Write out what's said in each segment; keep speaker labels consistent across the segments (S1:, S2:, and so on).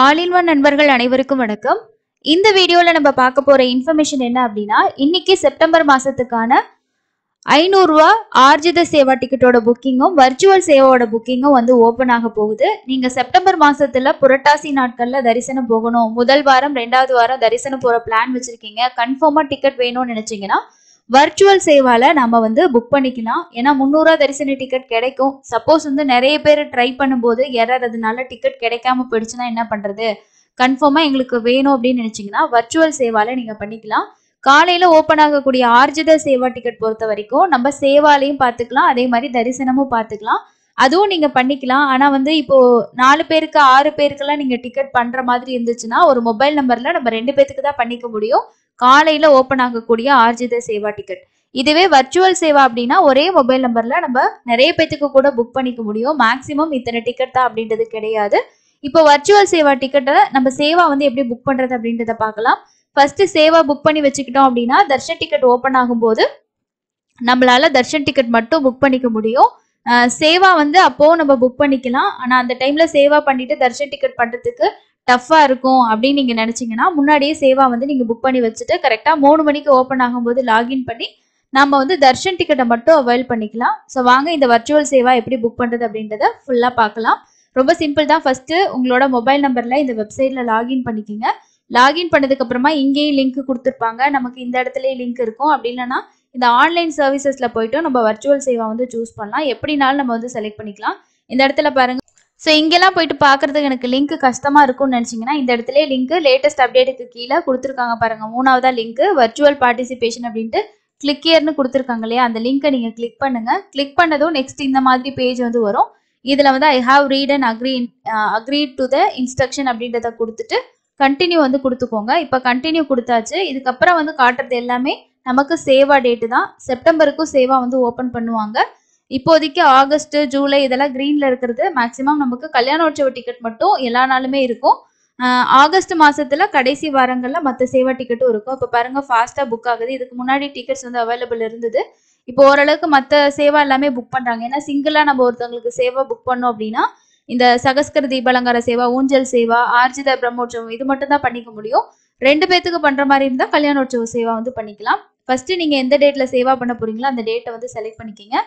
S1: all one நண்பர்கள் அனைவருக்கும் வணக்கம் இந்த வீடியோவில் நம்ம பார்க்க போகிற இன்ஃபர்மேஷன் என்ன அப்படின்னா இன்னைக்கு செப்டம்பர் மாதத்துக்கான ஐநூறுரூவா ஆர்ஜித சேவா டிக்கெட்டோட புக்கிங்கும் வர்ச்சுவல் சேவாவோட புக்கிங்கும் வந்து ஓப்பன் ஆக போகுது நீங்கள் செப்டம்பர் மாதத்தில் புரட்டாசி நாட்களில் தரிசனம் போகணும் முதல் வாரம் ரெண்டாவது வாரம் தரிசனம் போகிற பிளான் வச்சுருக்கீங்க கன்ஃபார்மாக டிக்கெட் வேணும்னு நினச்சிங்கன்னா வர்ச்சுவல் சேவால நம்ம வந்து புக் பண்ணிக்கலாம் ஏன்னா முந்நூறுரூவா தரிசன டிக்கெட் கிடைக்கும் சப்போஸ் வந்து நிறைய பேர் ட்ரை பண்ணும்போது எரர் அதனால டிக்கெட் கிடைக்காம போயிடுச்சுன்னா என்ன பண்றது கன்ஃபார்மா எங்களுக்கு வேணும் அப்படின்னு நினைச்சீங்கன்னா வர்ச்சுவல் சேவால நீங்க பண்ணிக்கலாம் காலையில் ஓப்பன் ஆகக்கூடிய ஆர்ஜித சேவா டிக்கெட் பொறுத்த வரைக்கும் நம்ம சேவாலையும் பார்த்துக்கலாம் அதே மாதிரி தரிசனமும் பார்த்துக்கலாம் அதுவும் நீங்கள் பண்ணிக்கலாம் ஆனால் வந்து இப்போது நாலு பேருக்கு ஆறு பேருக்கெல்லாம் நீங்கள் டிக்கெட் பண்ணுற மாதிரி இருந்துச்சுன்னா ஒரு மொபைல் நம்பரில் நம்ம ரெண்டு பேர்த்துக்கு தான் பண்ணிக்க முடியும் காலையில ஓப்பன் ஆகக்கூடிய ஆர்ஜித சேவா டிக்கெட் இதுவே வர்ச்சுவல் சேவா அப்படின்னா ஒரே மொபைல் நம்பர்ல நம்ம நிறைய பேத்துக்கு கூட புக் பண்ணிக்க முடியும் மேக்சிமம் இத்தனை டிக்கெட் தான் அப்படின்றது கிடையாது இப்போ வர்ச்சுவல் சேவா டிக்கெட்டை நம்ம சேவா வந்து எப்படி புக் பண்றது அப்படின்றத பார்க்கலாம் ஃபர்ஸ்ட் சேவா புக் பண்ணி வச்சுக்கிட்டோம் அப்படின்னா தர்ஷன் டிக்கெட் ஓப்பன் ஆகும்போது நம்மளால தர்ஷன் டிக்கெட் மட்டும் புக் பண்ணிக்க முடியும் சேவா வந்து அப்போ நம்ம புக் பண்ணிக்கலாம் ஆனா அந்த டைம்ல சேவா பண்ணிட்டு தர்ஷன் டிக்கெட் பண்றதுக்கு டஃப்பாக இருக்கும் அப்படின்னு நீங்கள் நினச்சிங்கன்னா முன்னாடியே சேவா வந்து நீங்கள் புக் பண்ணி வச்சுட்டு கரெக்டாக மூணு மணிக்கு ஓப்பன் ஆகும்போது லாகின் பண்ணி நம்ம வந்து தர்ஷன் டிக்கெட்டை மட்டும் அவைல் பண்ணிக்கலாம் ஸோ வாங்க இந்த வர்ச்சுவல் சேவா எப்படி புக் பண்ணுறது அப்படின்றத ஃபுல்லாக பார்க்கலாம் ரொம்ப சிம்பிள் தான் ஃபர்ஸ்ட் உங்களோட மொபைல் நம்பரில் இந்த வெப்சைட்டில் லாகின் பண்ணிக்கோங்க லாகின் அப்புறமா இங்கேயும் லிங்க் கொடுத்துருப்பாங்க நமக்கு இந்த இடத்துலயே லிங்க் இருக்கும் அப்படி இல்லைன்னா இந்த ஆன்லைன் சர்வீசஸில் போயிட்டு நம்ம வர்ச்சுவல் சேவா வந்து சூஸ் பண்ணலாம் எப்படினாலும் நம்ம வந்து செலக்ட் பண்ணிக்கலாம் இந்த இடத்துல பாருங்க ஸோ இங்கெல்லாம் போயிட்டு பார்க்குறதுக்கு எனக்கு லிங்க் கஷ்டமாக இருக்கும்னு நினச்சிங்கன்னா இந்த இடத்துல லிங்க் லேட்டஸ்ட் அப்டேட்டுக்கு கீழே கொடுத்துருக்காங்க பாருங்கள் மூணாவதா லிங்க் வர்ச்சுவல் பார்ட்டிசிபேஷன் அப்படின்ட்டு கிளிக் கொடுத்துருக்காங்க இல்லையா அந்த லிங்கை நீங்கள் கிளிக் பண்ணுங்க கிளிக் பண்ணதும் நெக்ஸ்ட் இந்த மாதிரி பேஜ் வந்து வரும் இதில் வந்து I have read and agree agree to the instruction அப்படின்றத கொடுத்துட்டு கண்டினியூ வந்து கொடுத்துக்கோங்க இப்போ கண்டினியூ கொடுத்தாச்சு இதுக்கப்புறம் வந்து காட்டுறது எல்லாமே நமக்கு சேவா டேட்டு தான் செப்டம்பருக்கும் சேவா வந்து ஓப்பன் பண்ணுவாங்க இப்போதைக்கு ஆகஸ்ட் ஜூலை இதெல்லாம் க்ரீனில் இருக்கிறது மேக்ஸிமம் நமக்கு கல்யாண உற்சவ டிக்கெட் மட்டும் எல்லா நாளுமே இருக்கும் ஆகஸ்ட் மாசத்துல கடைசி வாரங்கள்ல மற்ற சேவா டிக்கெட்டும் இருக்கும் இப்போ பாருங்க ஃபாஸ்டா புக் ஆகுது இதுக்கு முன்னாடி டிக்கெட்ஸ் வந்து அவைலபிள் இருந்தது இப்போ ஓரளவுக்கு மற்ற சேவா எல்லாமே புக் பண்றாங்க ஏன்னா சிங்கிளா நம்ம ஒருத்தவங்களுக்கு சேவா புக் பண்ணோம் அப்படின்னா இந்த சகஸ்கர தீபாலங்கார சேவா ஊஞ்சல் சேவா ஆர்ஜித பிரம்மோற்சவம் இது மட்டும் தான் பண்ணிக்க முடியும் ரெண்டு பேத்துக்கு பண்ற மாதிரி இருந்தா கல்யாணோற்சவ சேவா வந்து பண்ணிக்கலாம் ஃபர்ஸ்ட் நீங்க எந்த டேட்ல சேவா பண்ண போறீங்களோ அந்த டேட்டை வந்து செலக்ட் பண்ணிக்கிங்க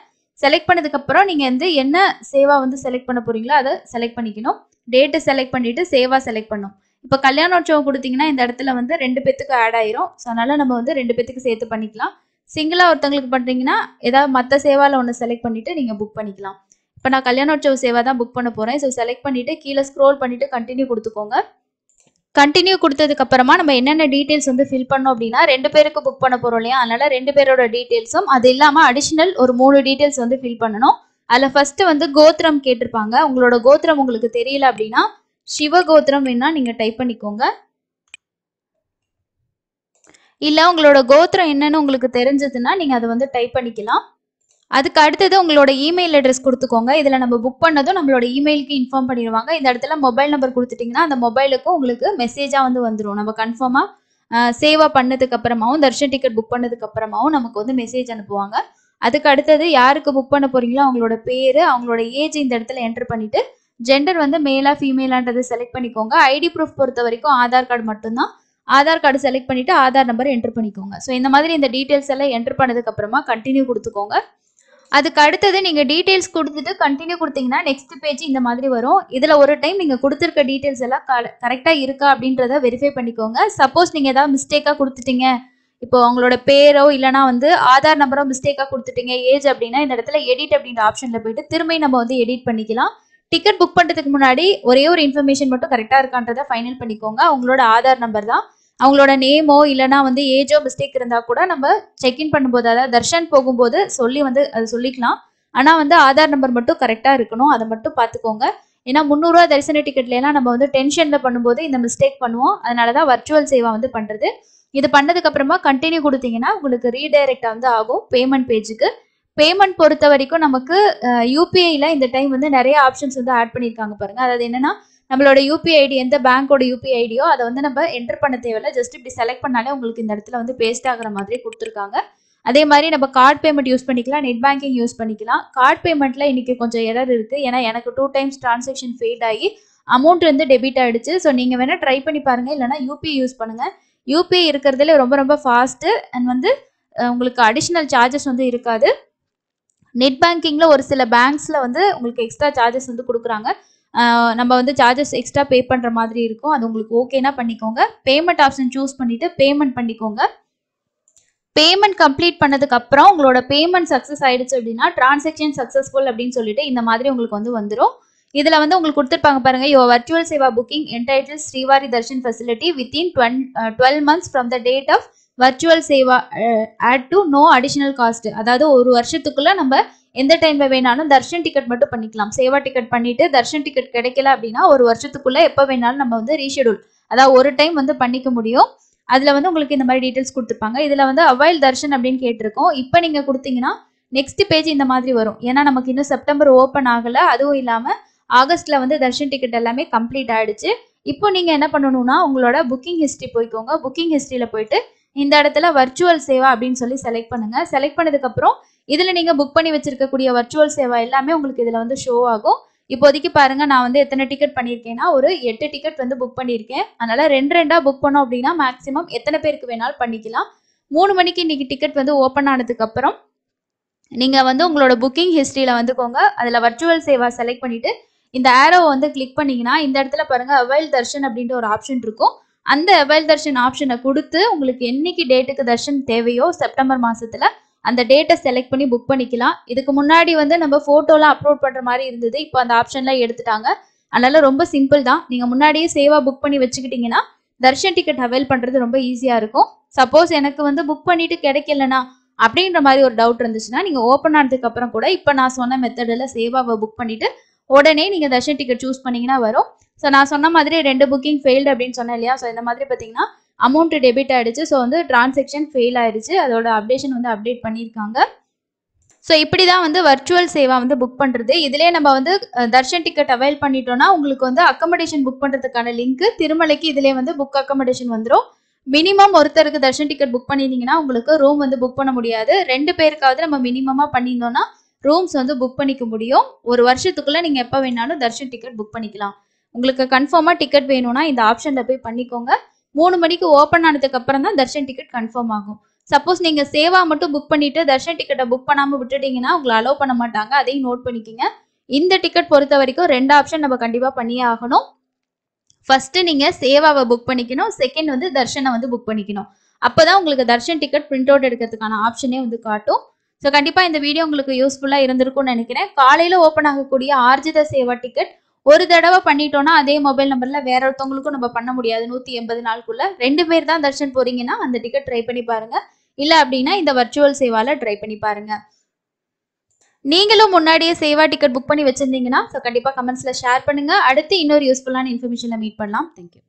S1: செலக்ட் பண்ணதுக்கப்புறம் நீங்கள் வந்து என்ன சேவா வந்து செலக்ட் பண்ண போகிறீங்களோ அதை செலக்ட் பண்ணிக்கணும் டேட்டை செலக்ட் பண்ணிவிட்டு சேவா செலக்ட் பண்ணும் இப்போ கல்யாணோற்சவம் கொடுத்தீங்கன்னா இந்த இடத்துல வந்து ரெண்டு பேத்துக்கு ஆட் ஆயிரும் ஸோ அதனால் நம்ம வந்து ரெண்டு பேத்துக்கு சேர்த்து பண்ணிக்கலாம் சிங்கிளாக ஒருத்தவங்களுக்கு பண்ணுறீங்கன்னா ஏதாவது மற்ற சேவாவில் ஒன்று செலக்ட் பண்ணிவிட்டு நீங்கள் புக் பண்ணிக்கலாம் இப்போ நான் கல்யாணோற்சவ சேவா தான் புக் பண்ண போகிறேன் ஸோ செலக்ட் பண்ணிவிட்டு கீழே ஸ்க்ரோல் பண்ணிவிட்டு கண்டினியூ கொடுத்துக்கோங்க கண்டினியூ கொடுத்ததுக்கு அப்புறமா நம்ம என்னென்ன டீடைல்ஸ் வந்து ஃபில் பண்ணோம் அப்படின்னா ரெண்டு பேருக்கு புக் பண்ண போறோம் இல்லையா அதனால ரெண்டு பேரோட டீடைல்ஸும் அது இல்லாம அடிஷனல் ஒரு மூணு டீடைல்ஸ் வந்து ஃபில் பண்ணணும் அதுல ஃபர்ஸ்ட் வந்து கோத்திரம் கேட்டிருப்பாங்க உங்களோட கோத்திரம் உங்களுக்கு தெரியல அப்படின்னா கோத்திரம் வேணா நீங்க டைப் பண்ணிக்கோங்க இல்ல உங்களோட கோத்திரம் என்னன்னு உங்களுக்கு தெரிஞ்சதுன்னா நீங்க அதை வந்து டைப் பண்ணிக்கலாம் அதுக்கு அடுத்தது உங்களோட இமெயில் அட்ரஸ் கொடுத்துக்கோங்க இதில் நம்ம புக் பண்ணதும் நம்மளோட இமெயிலுக்கு இன்ஃபார்ம் பண்ணிடுவாங்க இந்த இடத்துல மொபைல் நம்பர் கொடுத்துட்டிங்கன்னா அந்த மொபைலுக்கும் உங்களுக்கு மெசேஜாக வந்து வந்துடும் நம்ம கன்ஃபார்மாக சேவாக பண்ணதுக்கு அப்புறமாவும் தர்ஷன் டிக்கெட் புக் பண்ணதுக்கு அப்புறமாவும் நமக்கு வந்து மெசேஜ் அனுப்புவாங்க அதுக்கு அடுத்தது யாருக்கு புக் பண்ண போறீங்களோ அவங்களோட பேர் அவங்களோட ஏஜ் இந்த இடத்துல என்டர் பண்ணிட்டு ஜெண்டர் வந்து மேலா ஃபீமேலான்றதை செலக்ட் பண்ணிக்கோங்க ஐடி ப்ரூஃப் பொறுத்த வரைக்கும் ஆதார் கார்டு மட்டும்தான் ஆதார் கார்டு செலக்ட் பண்ணிவிட்டு ஆதார் நம்பர் என்டர் பண்ணிக்கோங்க ஸோ இந்த மாதிரி இந்த டீட்டெயில்ஸ் எல்லாம் என்டர் பண்ணதுக்கப்புறமா கண்டினியூ கொடுத்துக்கோங்க அதுக்கு அடுத்தது நீங்கள் டீட்டெயில்ஸ் கொடுத்துட்டு கண்டினியூ கொடுத்தீங்கன்னா நெக்ஸ்ட் பேஜ் இந்த மாதிரி வரும் இதில் ஒரு டைம் நீங்கள் கொடுத்துருக்க டீட்டெயில்ஸ் எல்லாம் கரெக்டாக இருக்கா அப்படின்றத வெரிஃபை பண்ணிக்கோங்க சப்போஸ் நீங்கள் ஏதாவது மிஸ்டேக்காக கொடுத்துட்டீங்க இப்போ உங்களோட பேரோ இல்லைனா வந்து ஆதார் நம்பரோ மிஸ்டேக்காக கொடுத்துட்டீங்க ஏஜ் அப்படின்னா இந்த இடத்துல எடிட் அப்படின்ற ஆப்ஷனில் போயிட்டு திரும்பி நம்ம வந்து எடிட் பண்ணிக்கலாம் டிக்கெட் புக் பண்ணுறதுக்கு முன்னாடி ஒரே ஒரு இன்ஃபர்மேஷன் மட்டும் கரெக்டாக இருக்கான்றதை ஃபைனல் பண்ணிக்கோங்க உங்களோட ஆதார் நம்பர் தான் அவங்களோட நேமோ இல்லைனா வந்து ஏஜோ மிஸ்டேக் இருந்தால் கூட நம்ம செக்இன் பண்ணும்போது அதாவது தர்ஷன் போகும்போது சொல்லி வந்து அது சொல்லிக்கலாம் ஆனால் வந்து ஆதார் நம்பர் மட்டும் கரெக்டாக இருக்கணும் அதை மட்டும் பார்த்துக்கோங்க ஏன்னா முந்நூறுரூவா தரிசன டிக்கெட்லாம் நம்ம வந்து டென்ஷனில் பண்ணும்போது இந்த மிஸ்டேக் பண்ணுவோம் அதனால தான் வர்ச்சுவல் சேவா வந்து பண்ணுறது இது பண்ணதுக்கப்புறமா கண்டினியூ கொடுத்தீங்கன்னா உங்களுக்கு ரீடைரக்டாக வந்து ஆகும் பேமெண்ட் பேஜுக்கு பேமெண்ட் பொறுத்த வரைக்கும் நமக்கு யூபிஐயில் இந்த டைம் வந்து நிறைய ஆப்ஷன்ஸ் வந்து ஆட் பண்ணியிருக்காங்க பாருங்கள் அதாவது என்னென்னா நம்மளோட யூபிஐ ஐடி எந்த பேங்கோட யூபிஐ ஐடியோ அதை வந்து நம்ம என்டர் பண்ண தேவையில்ல ஜஸ்ட் இப்படி செலக்ட் பண்ணாலே உங்களுக்கு இந்த இடத்துல வந்து பேஸ்ட் ஆகிற மாதிரி கொடுத்துருக்காங்க அதே மாதிரி நம்ம கார்ட் பேமெண்ட் யூஸ் பண்ணிக்கலாம் நெட் பேங்கிங் யூஸ் பண்ணிக்கலாம் கார்டு பேமெண்ட்டில் இன்றைக்கி கொஞ்சம் எரர் இருக்குது ஏன்னா எனக்கு டூ டைம்ஸ் டிரான்சாக்ஷன் ஃபெயில் ஆகி அமௌண்ட் வந்து டெபிட் ஆகிடுச்சு ஸோ நீங்கள் வேணால் ட்ரை பண்ணி பாருங்கள் இல்லைனா யூபிஐ யூஸ் பண்ணுங்கள் யூபிஐ இருக்கிறதுல ரொம்ப ரொம்ப ஃபாஸ்ட்டு அண்ட் வந்து உங்களுக்கு அடிஷ்னல் சார்ஜஸ் வந்து இருக்காது நெட் பேங்கிங்கில் ஒரு சில பேங்க்ஸில் வந்து உங்களுக்கு எக்ஸ்ட்ரா சார்ஜஸ் வந்து கொடுக்குறாங்க நம்ம வந்து சார்ஜஸ் எக்ஸ்ட்ரா பே பண்ணுற மாதிரி இருக்கும் அது உங்களுக்கு ஓகேனா பண்ணிக்கோங்க பேமெண்ட் ஆப்ஷன் சூஸ் பண்ணிவிட்டு பேமெண்ட் பண்ணிக்கோங்க பேமெண்ட் கம்ப்ளீட் பண்ணதுக்கு அப்புறம் உங்களோட பேமெண்ட் சக்ஸஸ் ஆயிடுச்சு அப்படின்னா டிரான்சாக்ஷன் சக்ஸஸ்ஃபுல் அப்படின்னு சொல்லிட்டு இந்த மாதிரி உங்களுக்கு வந்து வந்துடும் இதில் வந்து உங்களுக்கு கொடுத்துருப்பாங்க பாருங்க your virtual seva booking entitle Srivari darshan facility within twen twelve months from the date of virtual seva at to no additional cost அதாவது ஒரு வருஷத்துக்குள்ள நம்ம எந்த டைம்ல வேணாலும் தர்ஷன் டிக்கெட் மட்டும் பண்ணிக்கலாம் சேவா டிக்கெட் பண்ணிட்டு தர்ஷன் டிக்கெட் கிடைக்கல அப்படின்னா ஒரு வருஷத்துக்குள்ள எப்போ வேணாலும் நம்ம வந்து ரீஷெடியூல் அதாவது ஒரு டைம் வந்து பண்ணிக்க முடியும் அதில் வந்து உங்களுக்கு இந்த மாதிரி டீட்டெயில்ஸ் கொடுத்துருப்பாங்க இதில் வந்து அவ்வாயில் தர்ஷன் அப்படின்னு கேட்டிருக்கோம் இப்போ நீங்கள் கொடுத்தீங்கன்னா நெக்ஸ்ட் பேஜ் இந்த மாதிரி வரும் ஏன்னா நமக்கு இன்னும் செப்டம்பர் ஓப்பன் ஆகலை அதுவும் இல்லாமல் ஆகஸ்ட்ல வந்து தர்ஷன் டிக்கெட் எல்லாமே கம்ப்ளீட் ஆயிடுச்சு இப்போ நீங்கள் என்ன பண்ணணும்னா உங்களோட புக்கிங் ஹிஸ்ட்ரி போய்க்கோங்க புக்கிங் ஹிஸ்ட்ரியில் போயிட்டு இந்த இடத்துல வர்ச்சுவல் சேவா அப்படின்னு சொல்லி செலக்ட் பண்ணுங்க செலக்ட் பண்ணதுக்கப்புறம் இதில் நீங்கள் புக் பண்ணி வச்சிருக்கக்கூடிய வர்ச்சுவல் சேவை எல்லாமே உங்களுக்கு இதில் வந்து ஷோ ஆகும் இப்போதைக்கு பாருங்க நான் வந்து எத்தனை டிக்கெட் பண்ணியிருக்கேன்னா ஒரு எட்டு டிக்கெட் வந்து புக் பண்ணியிருக்கேன் அதனால ரெண்டு ரெண்டா புக் பண்ணோம் அப்படின்னா மேக்ஸிமம் எத்தனை பேருக்கு வேணாலும் பண்ணிக்கலாம் மூணு மணிக்கு இன்னைக்கு டிக்கெட் வந்து ஓப்பன் ஆனதுக்கு அப்புறம் நீங்க வந்து உங்களோட புக்கிங் ஹிஸ்டரியில வந்துக்கோங்க அதுல வர்ச்சுவல் சேவா செலக்ட் பண்ணிட்டு இந்த ஆரோ வந்து கிளிக் பண்ணீங்கன்னா இந்த இடத்துல பாருங்க அவைல் தர்ஷன் அப்படின்ற ஒரு ஆப்ஷன் இருக்கும் அந்த அவைல் தர்ஷன் ஆப்ஷனை கொடுத்து உங்களுக்கு என்னைக்கு டேட்டுக்கு தர்ஷன் தேவையோ செப்டம்பர் மாசத்துல அந்த டேட்டை செலக்ட் பண்ணி புக் பண்ணிக்கலாம் இதுக்கு முன்னாடி வந்து நம்ம ஃபோட்டோலாம் அப்லோட் பண்ணுற மாதிரி இருந்தது இப்போ அந்த ஆப்ஷன்லாம் எடுத்துட்டாங்க அதனால ரொம்ப சிம்பிள் தான் நீங்கள் முன்னாடியே சேவாக புக் பண்ணி வச்சுக்கிட்டிங்கன்னா தர்ஷன் டிக்கெட் அவைல் பண்ணுறது ரொம்ப ஈஸியாக இருக்கும் சப்போஸ் எனக்கு வந்து புக் பண்ணிட்டு கிடைக்கலனா அப்படின்ற மாதிரி ஒரு டவுட் இருந்துச்சுன்னா நீங்கள் ஓப்பன் ஆனதுக்கு அப்புறம் கூட இப்போ நான் சொன்ன மெத்தடில் சேவாவை புக் பண்ணிட்டு உடனே நீங்கள் தர்ஷன் டிக்கெட் சூஸ் பண்ணிங்கன்னா வரும் ஸோ நான் சொன்ன மாதிரி ரெண்டு புக்கிங் ஃபெயில்டு அப்படின்னு சொன்னேன் இல்லையா ஸோ இந்த மாதிரி பார்த்தீங்கன்னா அமௌண்ட் டெபிட் ஆகிடுச்சு ஸோ வந்து டிரான்சாக்ஷன் ஃபெயில் ஆயிடுச்சு அதோட அப்டேஷன் வந்து அப்டேட் பண்ணியிருக்காங்க ஸோ இப்படி தான் வந்து வர்ச்சுவல் சேவா வந்து புக் பண்ணுறது இதிலே நம்ம வந்து தர்ஷன் டிக்கெட் அவைல் பண்ணிட்டோம்னா உங்களுக்கு வந்து அக்கமடேஷன் புக் பண்ணுறதுக்கான லிங்க் திருமலைக்கு இதிலே வந்து புக் அக்கமடேஷன் வந்துடும் மினிமம் ஒருத்தருக்கு தர்ஷன் டிக்கெட் புக் பண்ணியிருந்தீங்கன்னா உங்களுக்கு ரூம் வந்து புக் பண்ண முடியாது ரெண்டு பேருக்காவது நம்ம மினிமமாக பண்ணியிருந்தோம்னா ரூம்ஸ் வந்து புக் பண்ணிக்க முடியும் ஒரு வருஷத்துக்குள்ளே நீங்கள் எப்போ வேணாலும் தர்ஷன் டிக்கெட் புக் பண்ணிக்கலாம் உங்களுக்கு கன்ஃபார்மாக டிக்கெட் வேணும்னா இந்த ஆப்ஷனில் போய் பண்ணிக்கோங்க மூணு மணிக்கு ஓப்பன் ஆனதுக்கு அப்புறம் தான் தர்ஷன் டிக்கெட் கன்ஃபார்ம் ஆகும் சப்போஸ் நீங்க சேவா மட்டும் புக் பண்ணிட்டு தர்ஷன் டிக்கெட்டை புக் பண்ணாம விட்டுட்டீங்கன்னா உங்களை அலோவ் பண்ண மாட்டாங்க அதையும் நோட் பண்ணிக்கோங்க இந்த டிக்கெட் பொறுத்த வரைக்கும் ரெண்டு ஆப்ஷன் நம்ம கண்டிப்பா பண்ணியே ஆகணும் ஃபர்ஸ்ட் நீங்க சேவாவை புக் பண்ணிக்கணும் செகண்ட் வந்து தர்ஷனை வந்து புக் பண்ணிக்கணும் அப்பதான் உங்களுக்கு தர்ஷன் டிக்கெட் பிரிண்ட் அவுட் எடுக்கிறதுக்கான ஆப்ஷனே வந்து காட்டும் ஸோ கண்டிப்பாக இந்த வீடியோ உங்களுக்கு யூஸ்ஃபுல்லாக இருந்திருக்கும்னு நினைக்கிறேன் காலையில் ஓப்பன் ஆகக்கூடிய ஆர்ஜித சேவா டிக்கெட் ஒரு தடவை பண்ணிட்டோம்னா அதே மொபைல் நம்பர்ல வேற ஒருத்தவங்களுக்கும் நம்ம பண்ண முடியாது நூத்தி எண்பது நாளுக்குள்ள ரெண்டு பேர் தான் தர்ஷன் போறீங்கன்னா அந்த டிக்கெட் ட்ரை பண்ணி பாருங்க இல்ல அப்படின்னா இந்த வர்ச்சுவல் சேவால ட்ரை பண்ணி பாருங்க நீங்களும் முன்னாடியே சேவா டிக்கெட் புக் பண்ணி வச்சிருந்தீங்கன்னா ஸோ கண்டிப்பாக கமெண்ட்ஸில் ஷேர் பண்ணுங்க அடுத்து இன்னொரு யூஸ்ஃபுல்லான இன்ஃபர்மேஷன்ல மீட் பண்ணலாம் தேங்க்யூ